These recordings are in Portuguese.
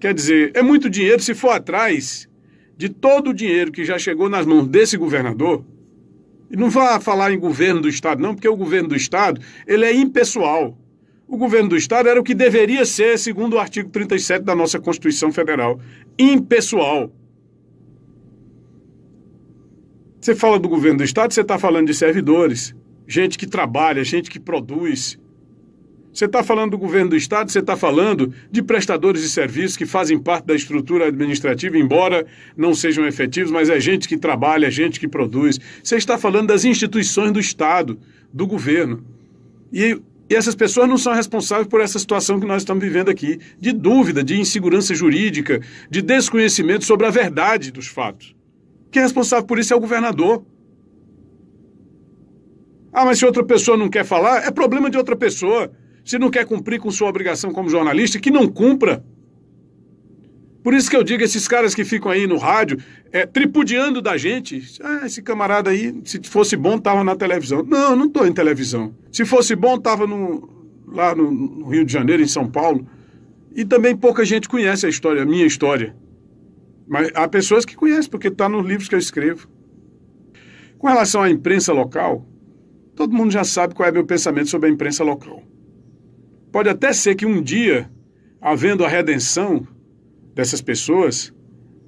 Quer dizer, é muito dinheiro se for atrás de todo o dinheiro que já chegou nas mãos desse governador. E não vá falar em governo do estado não, porque o governo do estado, ele é impessoal. O governo do estado era o que deveria ser, segundo o artigo 37 da nossa Constituição Federal, impessoal. Você fala do governo do estado, você está falando de servidores, gente que trabalha, gente que produz, você está falando do governo do Estado, você está falando de prestadores de serviços que fazem parte da estrutura administrativa, embora não sejam efetivos, mas é gente que trabalha, é gente que produz. Você está falando das instituições do Estado, do governo. E, e essas pessoas não são responsáveis por essa situação que nós estamos vivendo aqui, de dúvida, de insegurança jurídica, de desconhecimento sobre a verdade dos fatos. Quem é responsável por isso é o governador. Ah, mas se outra pessoa não quer falar, é problema de outra pessoa. Se não quer cumprir com sua obrigação como jornalista, que não cumpra. Por isso que eu digo, esses caras que ficam aí no rádio, é, tripudiando da gente, ah, esse camarada aí, se fosse bom, tava na televisão. Não, não estou em televisão. Se fosse bom, tava no, lá no, no Rio de Janeiro, em São Paulo. E também pouca gente conhece a história, a minha história. Mas há pessoas que conhecem, porque está nos livros que eu escrevo. Com relação à imprensa local, todo mundo já sabe qual é meu pensamento sobre a imprensa local. Pode até ser que um dia, havendo a redenção dessas pessoas,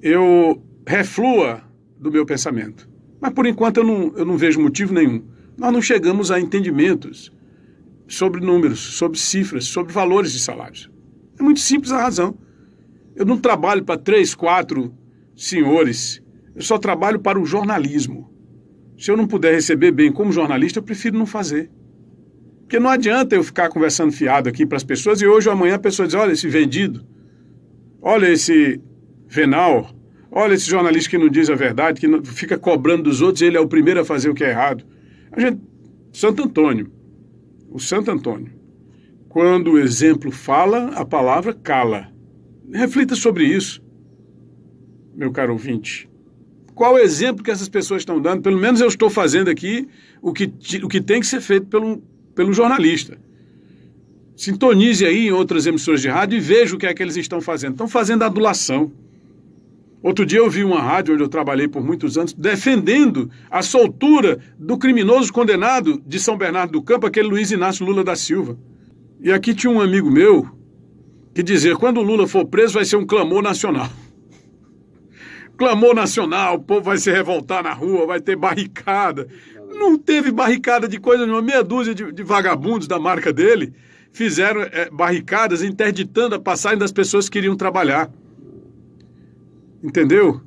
eu reflua do meu pensamento. Mas por enquanto eu não, eu não vejo motivo nenhum. Nós não chegamos a entendimentos sobre números, sobre cifras, sobre valores de salários. É muito simples a razão. Eu não trabalho para três, quatro senhores. Eu só trabalho para o jornalismo. Se eu não puder receber bem como jornalista, eu prefiro não fazer. Porque não adianta eu ficar conversando fiado aqui para as pessoas e hoje ou amanhã a pessoa diz: olha esse vendido, olha esse venal, olha esse jornalista que não diz a verdade, que não, fica cobrando dos outros, ele é o primeiro a fazer o que é errado. A gente, Santo Antônio, o Santo Antônio, quando o exemplo fala, a palavra cala. Reflita sobre isso, meu caro ouvinte qual o exemplo que essas pessoas estão dando. Pelo menos eu estou fazendo aqui o que, o que tem que ser feito pelo, pelo jornalista. Sintonize aí em outras emissoras de rádio e veja o que é que eles estão fazendo. Estão fazendo adulação. Outro dia eu vi uma rádio onde eu trabalhei por muitos anos defendendo a soltura do criminoso condenado de São Bernardo do Campo, aquele Luiz Inácio Lula da Silva. E aqui tinha um amigo meu que dizia: quando o Lula for preso, vai ser um clamor nacional. clamor nacional, o povo vai se revoltar na rua, vai ter barricada, não teve barricada de coisa nenhuma. Meia dúzia de, de vagabundos da marca dele fizeram é, barricadas interditando a passagem das pessoas que iriam trabalhar. Entendeu?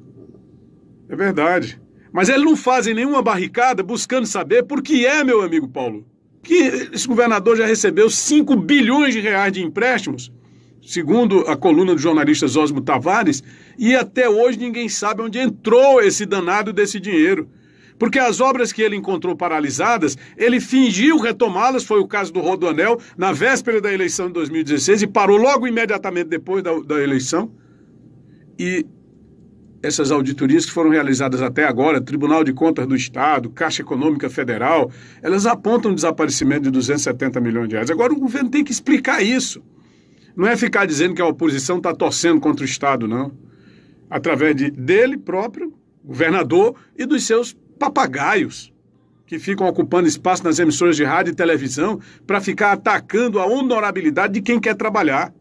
É verdade. Mas eles não fazem nenhuma barricada buscando saber por que é, meu amigo Paulo, que esse governador já recebeu 5 bilhões de reais de empréstimos, segundo a coluna do jornalista Osmo Tavares, e até hoje ninguém sabe onde entrou esse danado desse dinheiro. Porque as obras que ele encontrou paralisadas, ele fingiu retomá-las, foi o caso do Rodoanel, na véspera da eleição de 2016, e parou logo imediatamente depois da, da eleição. E essas auditorias que foram realizadas até agora, Tribunal de Contas do Estado, Caixa Econômica Federal, elas apontam um desaparecimento de 270 milhões de reais. Agora o governo tem que explicar isso. Não é ficar dizendo que a oposição está torcendo contra o Estado, não. Através de, dele próprio, governador, e dos seus papagaios que ficam ocupando espaço nas emissoras de rádio e televisão para ficar atacando a honorabilidade de quem quer trabalhar.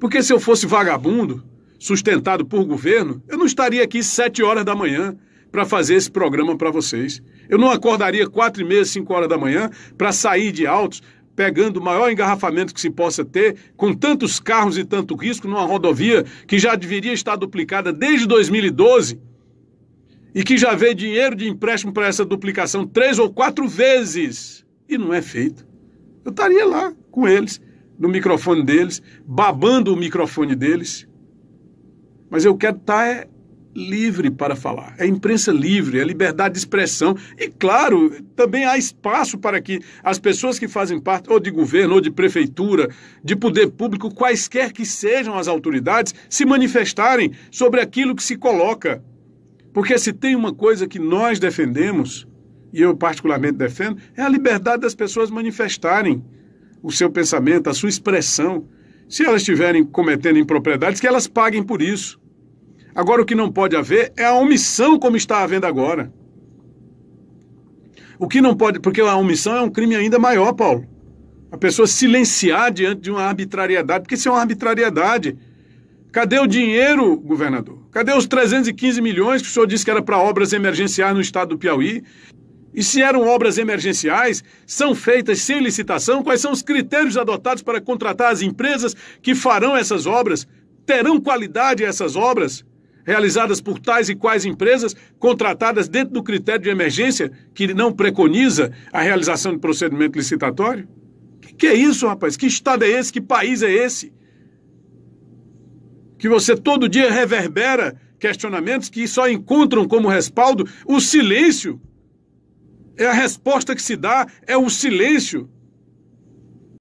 Porque se eu fosse vagabundo, sustentado por governo, eu não estaria aqui sete horas da manhã para fazer esse programa para vocês. Eu não acordaria quatro e meia, cinco horas da manhã para sair de altos, pegando o maior engarrafamento que se possa ter, com tantos carros e tanto risco numa rodovia que já deveria estar duplicada desde 2012 e que já vê dinheiro de empréstimo para essa duplicação três ou quatro vezes e não é feito. Eu estaria lá com eles, no microfone deles, babando o microfone deles. Mas eu quero estar tá, é, livre para falar. É imprensa livre, é liberdade de expressão. E, claro, também há espaço para que as pessoas que fazem parte ou de governo, ou de prefeitura, de poder público, quaisquer que sejam as autoridades, se manifestarem sobre aquilo que se coloca porque se tem uma coisa que nós defendemos, e eu particularmente defendo, é a liberdade das pessoas manifestarem o seu pensamento, a sua expressão. Se elas estiverem cometendo impropriedades, que elas paguem por isso. Agora, o que não pode haver é a omissão, como está havendo agora. O que não pode, porque a omissão é um crime ainda maior, Paulo. A pessoa silenciar diante de uma arbitrariedade, porque isso é uma arbitrariedade. Cadê o dinheiro, governador? Cadê os 315 milhões que o senhor disse que era para obras emergenciais no estado do Piauí? E se eram obras emergenciais, são feitas sem licitação? Quais são os critérios adotados para contratar as empresas que farão essas obras? Terão qualidade essas obras? Realizadas por tais e quais empresas contratadas dentro do critério de emergência que não preconiza a realização de procedimento licitatório? Que, que é isso, rapaz? Que estado é esse? Que país é esse? que você todo dia reverbera questionamentos que só encontram como respaldo o silêncio. É a resposta que se dá, é o silêncio.